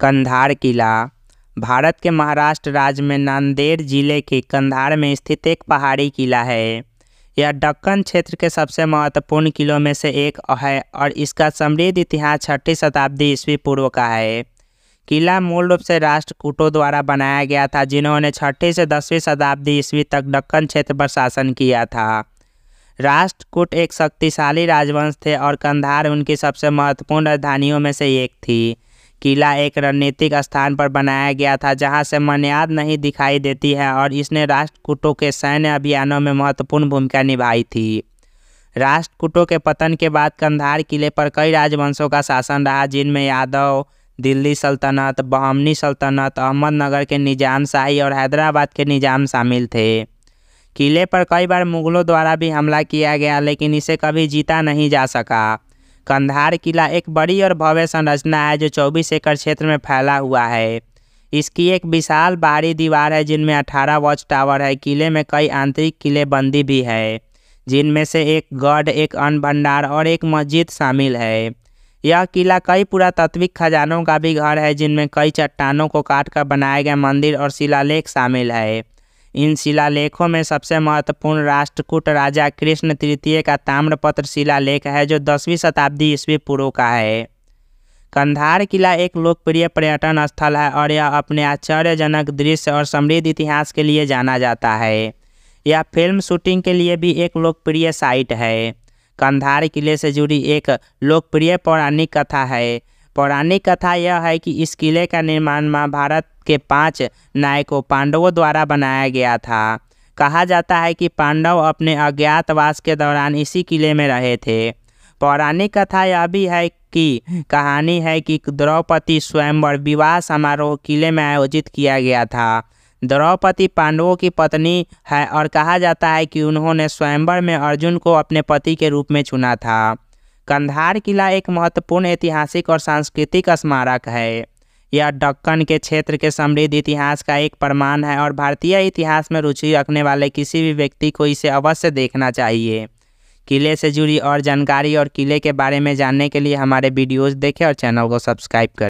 कंधार किला भारत के महाराष्ट्र राज्य में नांदेड़ जिले के कंधार में स्थित एक पहाड़ी किला है यह डक्कन क्षेत्र के सबसे महत्वपूर्ण किलों में से एक है और इसका समृद्ध इतिहास छठी शताब्दी ईस्वी पूर्व का है किला मूल रूप से राष्ट्रकूटों द्वारा बनाया गया था जिन्होंने छठी से दसवीं शताब्दी ईस्वी तक डक्कन क्षेत्र पर शासन किया था राष्ट्रकूट एक शक्तिशाली राजवंश थे और कंधार उनकी सबसे महत्वपूर्ण राजधानियों में से एक थी किला एक रणनीतिक स्थान पर बनाया गया था जहां से मनियाद नहीं दिखाई देती है और इसने राष्ट्रकूटों के सैन्य अभियानों में महत्वपूर्ण भूमिका निभाई थी राष्ट्रकूटों के पतन के बाद कंधार किले पर कई राजवंशों का शासन रहा जिनमें यादव दिल्ली सल्तनत बहमनी सल्तनत अहमदनगर के निजाम शाही और हैदराबाद के निजाम शामिल थे किले पर कई बार मुगलों द्वारा भी हमला किया गया लेकिन इसे कभी जीता नहीं जा सका कंधार किला एक बड़ी और भव्य संरचना है जो चौबीस एकड़ क्षेत्र में फैला हुआ है इसकी एक विशाल बाहरी दीवार है जिनमें अठारह वॉच टावर है किले में कई आंतरिक किलेबंदी भी है जिनमें से एक गढ़ एक अन्न भंडार और एक मस्जिद शामिल है यह किला कई पुरातत्विक खजानों का भी घर है जिनमें कई चट्टानों को काटकर बनाए गए मंदिर और शिलालेख शामिल है इन शिलालेखों में सबसे महत्वपूर्ण राष्ट्रकूट राजा कृष्ण तृतीय का ताम्रपत्र शिलालेख है जो दसवीं शताब्दी ईस्वी पूर्व का है कंधार किला एक लोकप्रिय पर्यटन स्थल है और यह अपने आश्चर्यजनक दृश्य और समृद्ध इतिहास के लिए जाना जाता है यह फिल्म शूटिंग के लिए भी एक लोकप्रिय साइट है कंधार किले से जुड़ी एक लोकप्रिय पौराणिक कथा है पौराणिक कथा यह है कि इस किले का निर्माण महाभारत के पांच नायकों पांडवों द्वारा बनाया गया था कहा जाता है कि पांडव अपने अज्ञातवास के दौरान इसी किले में रहे थे पौराणिक कथा यह भी है कि कहानी है कि द्रौपदी स्वयंवर विवाह समारोह किले में आयोजित किया गया था द्रौपदी पांडवों की पत्नी है और कहा जाता है कि उन्होंने स्वयंवर में अर्जुन को अपने पति के रूप में चुना था कंधार किला एक महत्वपूर्ण ऐतिहासिक और सांस्कृतिक स्मारक है यह डक्कन के क्षेत्र के समृद्ध इतिहास का एक प्रमाण है और भारतीय इतिहास में रुचि रखने वाले किसी भी व्यक्ति को इसे अवश्य देखना चाहिए किले से जुड़ी और जानकारी और किले के बारे में जानने के लिए हमारे वीडियोज़ देखें और चैनल को सब्सक्राइब करें